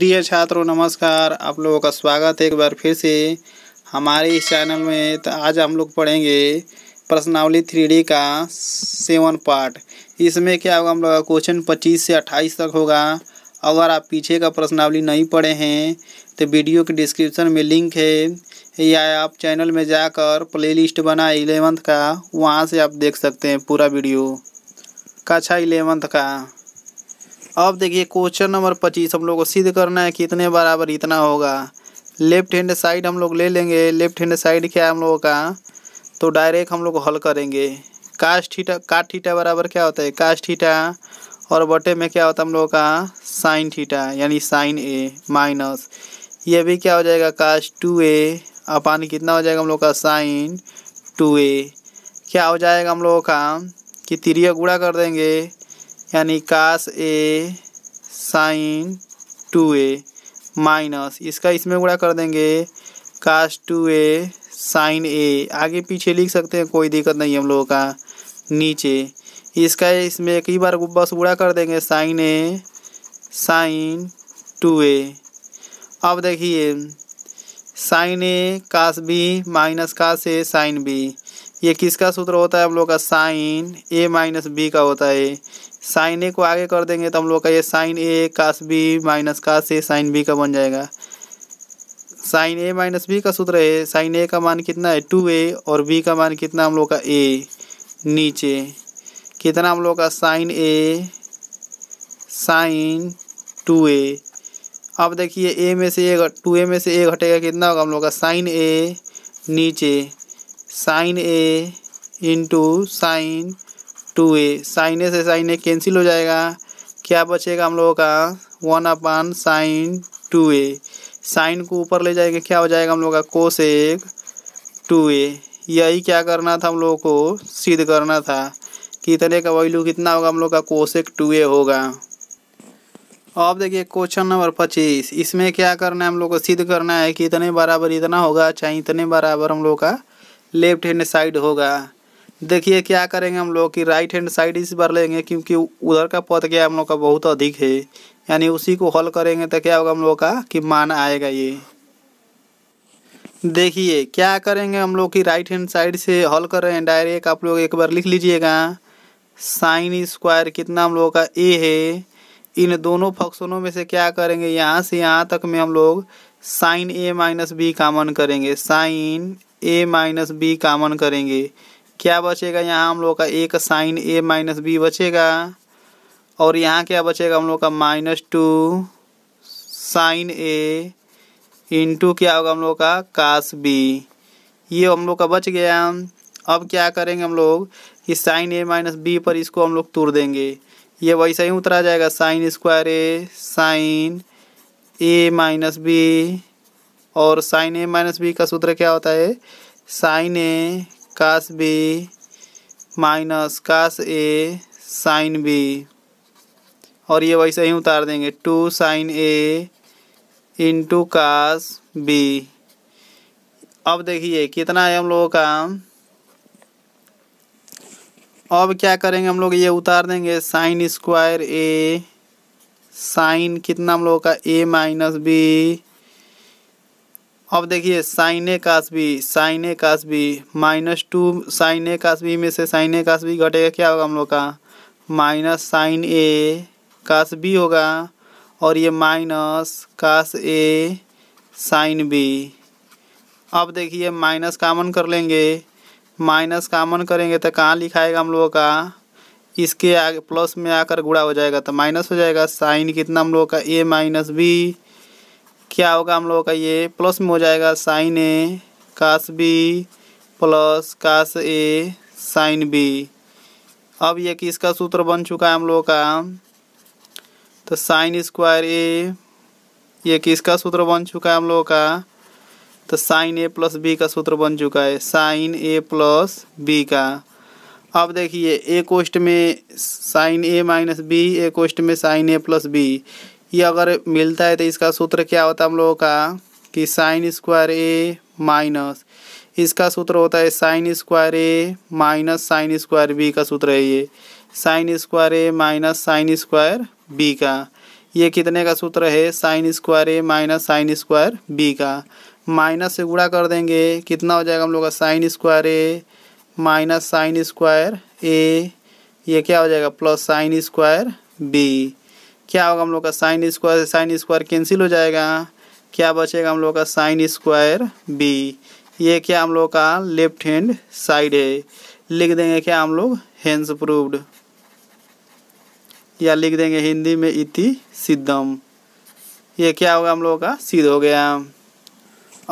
प्रिय छात्रों नमस्कार आप लोगों का स्वागत है एक बार फिर से हमारे इस चैनल में तो आज हम लोग पढ़ेंगे प्रश्नावली थ्री डी का सेवन पार्ट इसमें क्या होगा हम लोग का क्वेश्चन पच्चीस से अट्ठाईस तक होगा अगर आप पीछे का प्रश्नावली नहीं पढ़े हैं तो वीडियो के डिस्क्रिप्शन में लिंक है या आप चैनल में जाकर लिस्ट बना इलेवंथ का वहाँ से आप देख सकते हैं पूरा वीडियो कक्षा इलेवंथ का अब देखिए क्वेश्चन नंबर पच्चीस हम लोग को सिद्ध करना है कितने बराबर इतना होगा लेफ्ट हैंड साइड हम लोग ले लेंगे लेफ्ट हैंड साइड क्या है हम लोगों का तो डायरेक्ट हम लोग हल करेंगे काश थीटा काट थीटा बराबर क्या होता है काश थीटा और बटे में क्या होता है हम लोगों का साइन थीटा यानी साइन ए माइनस ये भी क्या हो जाएगा काश टू ए अपान कितना हो जाएगा हम लोग का साइन टू ए क्या हो जाएगा हम लोगों का कि तिरिया गुड़ा कर देंगे यानी cos A sine two A minus इसका इसमें गुणा कर देंगे काश टू ए साइन ए आगे पीछे लिख सकते हैं कोई दिक्कत नहीं हम लोगों का नीचे इसका इसमें एक ही बार बस गुणा कर देंगे sine A sine two A अब देखिए साइन ए काश बी माइनस काश ए साइन बी ये किसका सूत्र होता है हम लोग का साइन ए माइनस बी का होता है साइन ए को आगे कर देंगे तो हम लोग का ये sine A cos B minus cos A sine B का बन जाएगा साइन ए माइनस बी का सूत्र है साइन ए का मान कितना है टू ए और बी का मान कितना हम लोग का ए नीचे कितना हम लोग का sine A sine two A अब देखिए ए में से ए टू ए में से ए घटेगा कितना होगा हम लोग का साइन ए नीचे sine A into sine two A sine A से साइन ए कैंसिल हो जाएगा क्या बचेगा हम लोगों का one upon sine two A sine को ऊपर ले जाएगा क्या हो जाएगा हम लोग का कोस एक टू ए यही क्या करना था हम लोगों को सिद्ध करना था कितने का वैल्यू कितना होगा हम लोग का एक टू ए होगा अब देखिए क्वेश्चन नंबर पच्चीस इसमें क्या करना है हम लोग को सिद्ध करना है कि इतने बराबर इतना होगा चाहे इतने बराबर हम लोग का लेफ्ट हैंड साइड होगा देखिए क्या करेंगे हम लोग कि राइट हैंड साइड इस बार लेंगे क्योंकि उधर का पद क्या हम लोग का बहुत अधिक है यानी उसी को हल करेंगे तो क्या होगा हम लोग का कि मान आएगा ये देखिए क्या करेंगे हम लोग की राइट हैंड साइड से हल कर रहे हैं डायरेक्ट आप लोग एक बार लिख लीजिएगा साइन स्क्वायर कितना हम लोगों का ए है इन दोनों फंक्शनों में से क्या करेंगे यहाँ से यहाँ तक में हम लोग sine A minus B common करेंगे sine A minus B common करेंगे क्या बचेगा यहाँ हम लोग का एक साइन ए माइनस बी बचेगा और यहाँ क्या बचेगा हम लोग का minus two sine A into क्या होगा हम लोग का कास बी ये हम लोग का बच गया अब क्या करेंगे हम लोग कि साइन ए माइनस बी पर इसको हम लोग तोड़ देंगे ये वैसा ही उतरा जाएगा sine square A sine A minus B और साइन ए माइनस बी का सूत्र क्या होता है sine A cos B minus cos A sine B और ये वैसे ही उतार देंगे two sine A into cos B अब देखिए कितना है हम लोगों का अब क्या करेंगे हम लोग ये उतार देंगे साइन स्क्वायर ए साइन कितना हम लोगों का ए माइनस बी अब देखिए sine A cos B sine A cos B minus two sine A cos B में से साइन ए कास बी घटेगा क्या होगा हम लोग का minus sine A cos B होगा और ये minus cos A sine B अब देखिए माइनस कामन कर लेंगे माइनस कामन करेंगे तो कहाँ लिखाएगा हम लोगों का इसके आगे प्लस में आकर गुड़ा हो जाएगा तो माइनस हो जाएगा साइन कितना हम लोगों का ए माइनस बी क्या होगा हम लोगों का ये प्लस में हो जाएगा sine A cos B plus cos A sine B अब ये किसका सूत्र बन चुका है हम लोगों का तो साइन स्क्वायर ए ये किसका सूत्र बन चुका है हम लोगों का तो साइन ए प्लस बी का सूत्र बन चुका है साइन ए प्लस बी का अब देखिए ए कोष्ट में sine A minus B A कोष्ट में साइन ए प्लस बी ये अगर मिलता है तो इसका सूत्र क्या होता है हम लोगों का कि साइन स्क्वायर ए माइनस इसका सूत्र होता है sine square A minus sine square B का सूत्र है ये sine square A minus sine square B का ये कितने का सूत्र है sine square A minus sine square B का माइनस से गुड़ा कर देंगे कितना हो जाएगा हम लोग का sine square A minus sine square A ये क्या हो जाएगा प्लस साइन स्क्वायर बी क्या होगा हम लोग का sine square sine square cancel हो जाएगा क्या बचेगा हम लोग का साइन स्क्वायर बी ये क्या हम लोग का लेफ्ट हैंड साइड है लिख देंगे क्या हम लोग हैंस प्रूव्ड या लिख देंगे हिंदी में इति सिद्धम ये क्या होगा हम लोगों का सिद्ध हो गया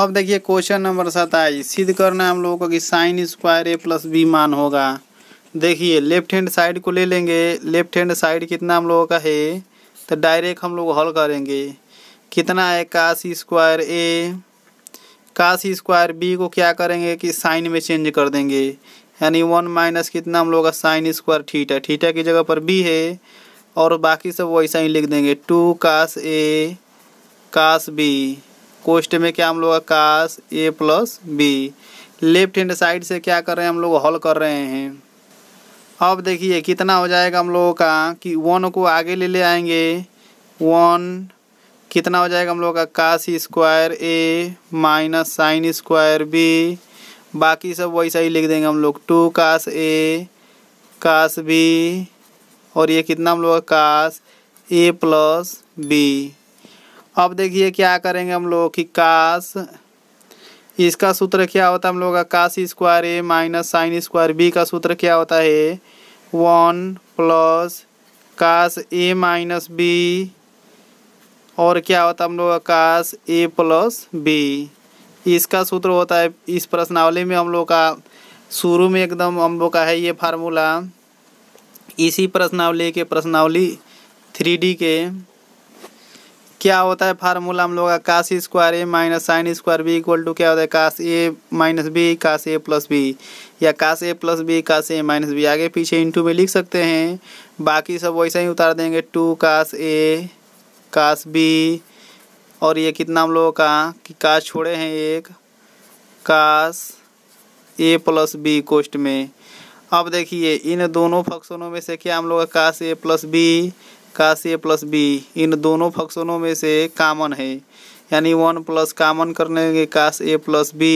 अब देखिए क्वेश्चन नंबर सताईस सिद्ध करना हम लोगों को कि sine square A plus B मान होगा देखिए लेफ्ट हैंड साइड को ले लेंगे लेफ्ट हैंड साइड कितना हम लोगों का है तो डायरेक्ट हम लोग हल करेंगे कितना है काश स्क्वायर ए काश स्क्वायर बी को क्या करेंगे कि साइन में चेंज कर देंगे यानी वन माइनस कितना हम लोग का साइन स्क्वायर ठीटा ठीटा की जगह पर बी है और बाकी सब वैसा ही लिख देंगे टू काश ए काश बी कोष्ट में क्या हम लोग का cos A plus B left hand side से क्या कर रहे हैं हम लोग हल कर रहे हैं अब देखिए कितना हो जाएगा हम लोगों का कि वन को आगे ले ले आएंगे वन कितना हो जाएगा हम लोगों का cos square A minus sine square B बाकी सब वैसा ही लिख देंगे हम लोग टू काश ए काश बी और ये कितना हम लोग काश ए प्लस बी अब देखिए क्या करेंगे हम लोग कि काश इसका सूत्र क्या होता है हम लोग cos square A minus sine square B का सूत्र क्या होता है वन प्लस काश ए माइनस बी और क्या होता है हम लोग काश ए प्लस बी इसका सूत्र होता है इस प्रश्नावली में हम लोग का शुरू में एकदम हम लोग का है ये फार्मूला इसी प्रश्नावली के प्रश्नावली थ्री डी के क्या होता है फार्मूला हम लोग का cos square A minus sine square B equal to क्या होता है काश ए माइनस बी काश ए प्लस बी या काश ए प्लस बी काश ए माइनस बी आगे पीछे इनटू में लिख सकते हैं बाकी सब वैसा ही उतार देंगे टू काश ए काश बी और ये कितना हम लोगों का कि काश छोड़े हैं एक काश ए प्लस बी कोष्ट में अब देखिए इन दोनों फंक्शनों में से क्या हम लोग का काश ए प्लस बी का ए प्लस बी इन दोनों फंक्शनों में से कामन है यानी वन प्लस कामन करने के काश ए प्लस बी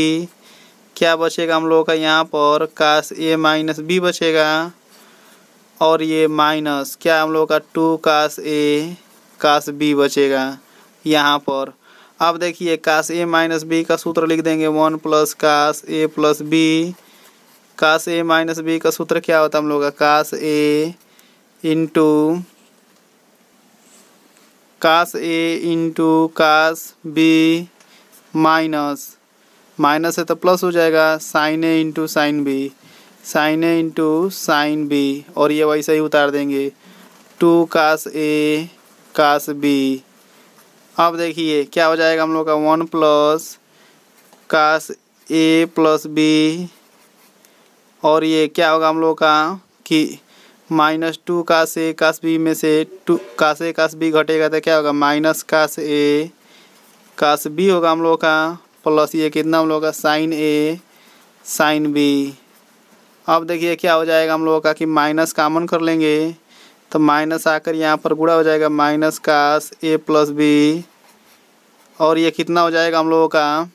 क्या बचेगा हम लोगों का यहाँ पर काश ए माइनस बी बचेगा और ये माइनस क्या हम लोगों का टू काश ए काश बी बचेगा यहाँ पर अब देखिए काश ए माइनस बी का सूत्र लिख देंगे वन प्लस काश ए प्लस बी काश ए माइनस बी का सूत्र क्या होता है हम लोग का cos A into cos A into cos B minus minus है तो प्लस हो जाएगा sine A into sine B sine A into sine B और ये वैसे ही उतार देंगे टू कास ए कास बी अब देखिए क्या हो जाएगा हम लोग का one plus cos A plus B और ये क्या होगा हम लोग का कि माइनस टू का से काश बी में से टू का से काश बी घटेगा तो क्या होगा माइनस काश ए काश बी होगा हम लोग का प्लस ये कितना हम लोग का साइन ए साइन बी अब देखिए क्या हो जाएगा हम लोगों का कि माइनस कामन कर लेंगे तो माइनस आकर यहाँ पर गुड़ा हो जाएगा माइनस काश ए प्लस बी और ये कितना हो जाएगा हम लोगों का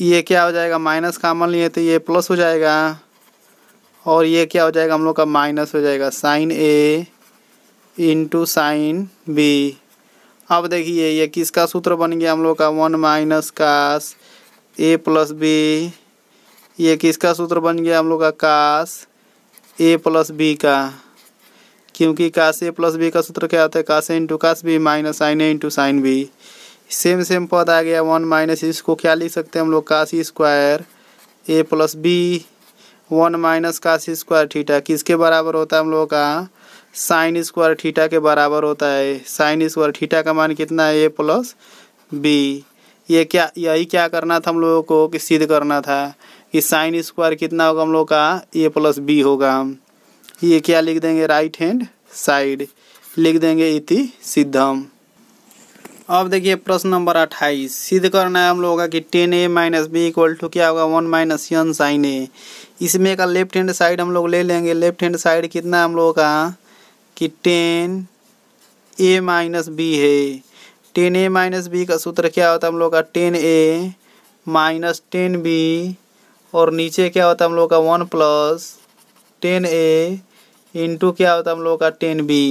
ये क्या हो जाएगा माइनस कामन लिए तो ये प्लस हो जाएगा और ये क्या हो जाएगा हम लोग का माइनस हो जाएगा sine A into sine B अब देखिए ये किसका सूत्र बन गया हम लोग का one minus cos A plus B ये किसका सूत्र बन गया हम लोग का कास ए प्लस बी का क्योंकि कास ए प्लस बी का सूत्र क्या होता है cos A into cos B minus sine A into sine B same same पद आ गया वन माइनस इसको क्या लिख सकते हैं हम लोग cos square A plus B one minus cos square theta किसके बराबर होता है हम लोगों का साइन स्क्वायर थीटा के बराबर होता है साइन स्क्वायर थीटा का मान कितना है ए प्लस बी ये क्या यही क्या करना था हम लोगों को कि सिद्ध करना था कि साइन स्क्वायर कितना होगा हम लोग का ए प्लस बी होगा हम ये क्या लिख देंगे राइट हैंड साइड लिख देंगे इति सिद्धम अब देखिए प्रश्न नंबर अट्ठाईस सिद्ध करना है हम लोगों का कि tan A minus B equal to क्या होगा one minus n sine A इसमें का लेफ्ट हैंड साइड हम लोग ले लेंगे लेफ्ट हैंड साइड कितना हम लोगों का कि टेन ए माइनस बी है टेन ए माइनस बी का सूत्र क्या होता है हम लोग का tan A minus tan B और नीचे क्या होता है हम लोग का one plus tan A into क्या होता है हम लोग का टेन बी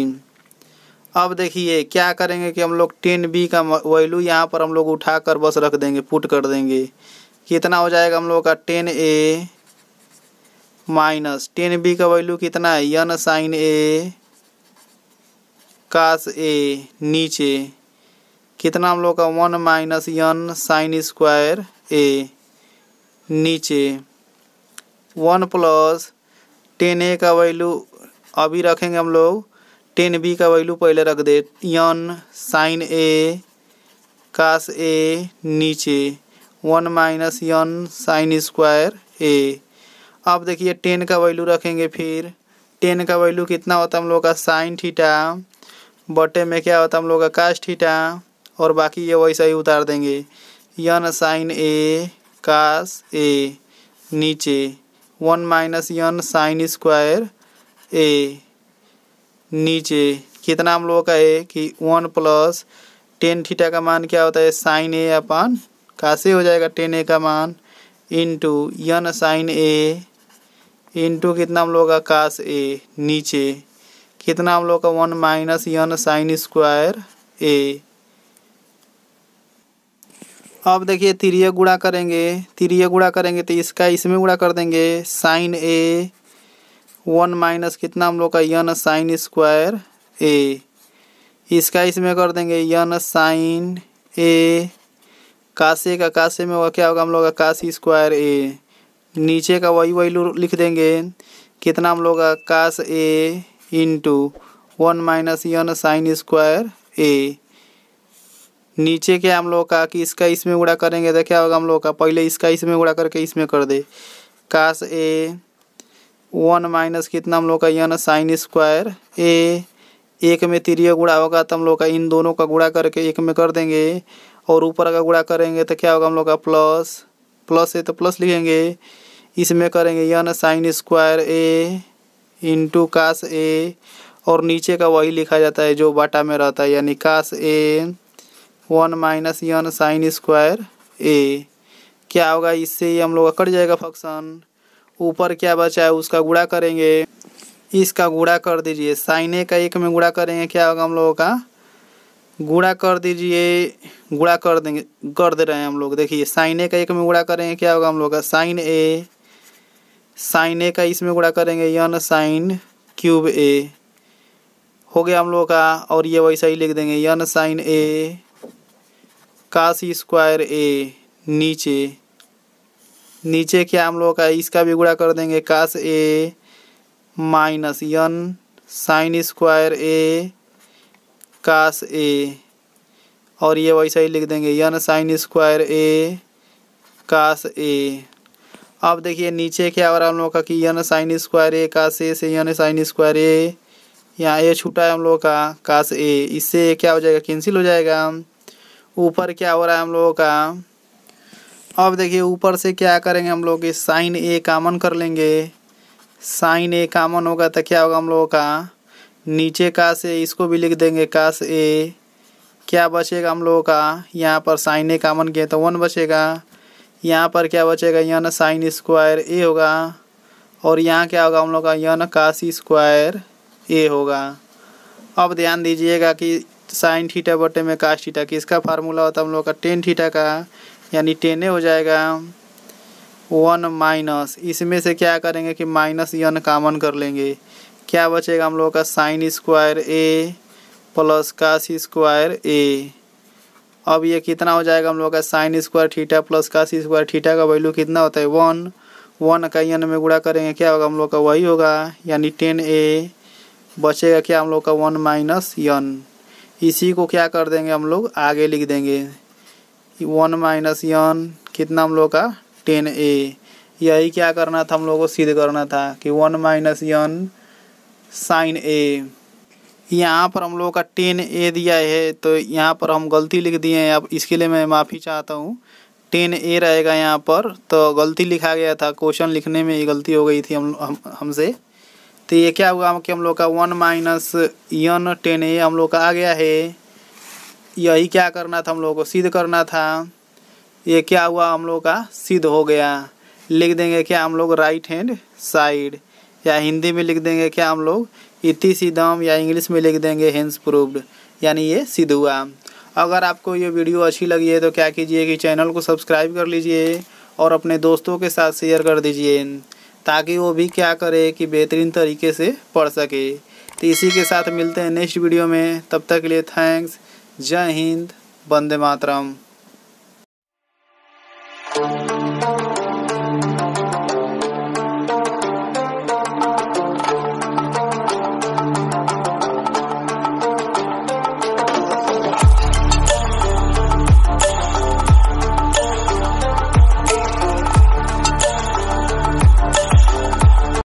अब देखिए क्या करेंगे कि हम लोग टेन बी का वैल्यू यहाँ पर हम लोग उठा कर बस रख देंगे पुट कर देंगे कितना हो जाएगा हम लोग का tan A minus tan B का वैल्यू कितना है यन साइन ए कास ए नीचे कितना हम लोग का one minus n sine square A नीचे वन प्लस टेन ए का वैल्यू अभी रखेंगे हम लोग टेन बी का वैल्यू पहले रख दे यन साइन ए कास ए नीचे one minus n sine square A अब देखिए टेन का वैल्यू रखेंगे फिर टेन का वैल्यू कितना होता हम लोग का साइन थीटा बटे में क्या होता है हम लोग का कास थीटा और बाकी ये वैसा ही उतार देंगे यन साइन ए कास ए नीचे one minus n sine square A नीचे कितना हम लोगों का है कि वन प्लस टेन थीटा का मान क्या होता है साइन ए अपन कासे हो जाएगा टेन ए का मान into n sine A into कितना हम लोग का कास ए नीचे कितना हम लोग का one minus n sine square A अब देखिए तिरिय गुड़ा करेंगे तिरिय गुड़ा करेंगे तो इसका इसमें गुड़ा कर देंगे साइन ए वन माइनस कितना हम लोग का यन साइन स्क्वायर ए इसका इसमें कर देंगे यन साइन ए काशे का काशे में होगा क्या होगा हम लोग का काशी स्क्वायर ए नीचे का वही वही लिख देंगे कितना हम लोग का cos A into one minus n sine square A नीचे के हम लोग का कि इसका इसमें उड़ा करेंगे तो क्या होगा हम लोग का पहले इसका इसमें उड़ा करके इसमें कर दे काश ए वन माइनस कितना हम लोग का यन साइन स्क्वायर ए एक में तिरिया गुड़ा होगा तो हम लोग का इन दोनों का गुड़ा करके एक में कर देंगे और ऊपर का गुड़ा करेंगे तो क्या होगा हम लोग का प्लस प्लस है तो प्लस लिखेंगे इसमें करेंगे n sine square A into cos A और नीचे का वही लिखा जाता है जो बाटा में रहता है यानी cos A one minus n sine square A क्या होगा इससे ही हम लोग का कट जाएगा फंक्शन ऊपर क्या बचा है उसका गुड़ा करेंगे इसका गुड़ा कर दीजिए साइन ए का एक में गुड़ा करेंगे क्या होगा हम लोगों का गुड़ा कर दीजिए गुड़ा कर देंगे कर दे रहे हैं हम लोग देखिए साइन ए का एक में गुड़ा करेंगे क्या होगा हम लोग का साइन ए साइन ए का इसमें गुड़ा करेंगे यन साइन क्यूब ए हो गया हम लोगों का और ये वैसा ही लिख देंगे यन साइन ए काश स्क्वायर ए नीचे नीचे क्या हम लोगों का इसका भी गुड़ा कर देंगे cos A minus n sine square A cos A और ये वैसा ही लिख देंगे यन साइन स्क्वायर ए काश ए अब देखिए नीचे क्या हो रहा है हम लोग का कि यन साइन स्क्वायर ए काश ए से यन साइन स्क्वायर ए यहाँ ए छूटा है हम लोगों का काश ए इससे क्या हो जाएगा कैंसिल हो जाएगा ऊपर क्या हो रहा है हम लोगों का अब देखिए ऊपर से क्या करेंगे हम लोग साइन ए कामन कर लेंगे साइन ए कामन होगा तो क्या होगा हम लोगों का नीचे का से इसको भी लिख देंगे काश ए क्या बचेगा हम लोगों का यहाँ पर साइन ए कामन किए तो वन बचेगा यहाँ पर क्या बचेगा यन साइन स्क्वायर ए होगा और यहाँ क्या होगा हम लोग का यन कास स्क्वायर ए होगा अब ध्यान दीजिएगा कि साइन थीटा बटे में काश थीटा किसका फार्मूला होता है हम लोग का टेन थीटा का यानी टेन ए हो जाएगा वन माइनस इसमें से क्या करेंगे कि माइनस यन कामन कर लेंगे क्या बचेगा हम लोगों का sine square A plus cos square A अब ये कितना हो जाएगा हम लोग का sine square theta plus cos square theta का वैल्यू कितना होता है वन वन का यन में गुड़ा करेंगे क्या होगा हम लोग का वही होगा यानी टेन ए बचेगा क्या हम लोग का वन माइनस यन इसी को क्या कर देंगे हम लोग आगे लिख देंगे वन माइनस यन कितना हम लोग का टेन ए यही क्या करना था हम लोग को सिद्ध करना था कि one minus n sine A यहाँ पर हम लोग का टेन ए दिया है तो यहाँ पर हम गलती लिख दिए हैं अब इसके लिए मैं माफ़ी चाहता हूँ टेन ए रहेगा यहाँ पर तो गलती लिखा गया था क्वेश्चन लिखने में ये गलती हो गई थी हम हम हमसे तो ये क्या हुआ कि हम लोग का one minus n tan A हम लोग का आ गया है यही क्या करना था हम लोगों को सिद्ध करना था ये क्या हुआ हम लोग का सिद्ध हो गया लिख देंगे क्या हम लोग राइट हैंड साइड या हिंदी में लिख देंगे क्या हम लोग इति सिदम या इंग्लिश में लिख देंगे हेंस प्रूव्ड यानी ये सिद्ध हुआ अगर आपको ये वीडियो अच्छी लगी है तो क्या कीजिए कि चैनल को सब्सक्राइब कर लीजिए और अपने दोस्तों के साथ शेयर कर दीजिए ताकि वो भी क्या करे कि बेहतरीन तरीके से पढ़ सके तो इसी के साथ मिलते हैं नेक्स्ट वीडियो में तब तक के लिए थैंक्स जय हिंद वंदे मातरम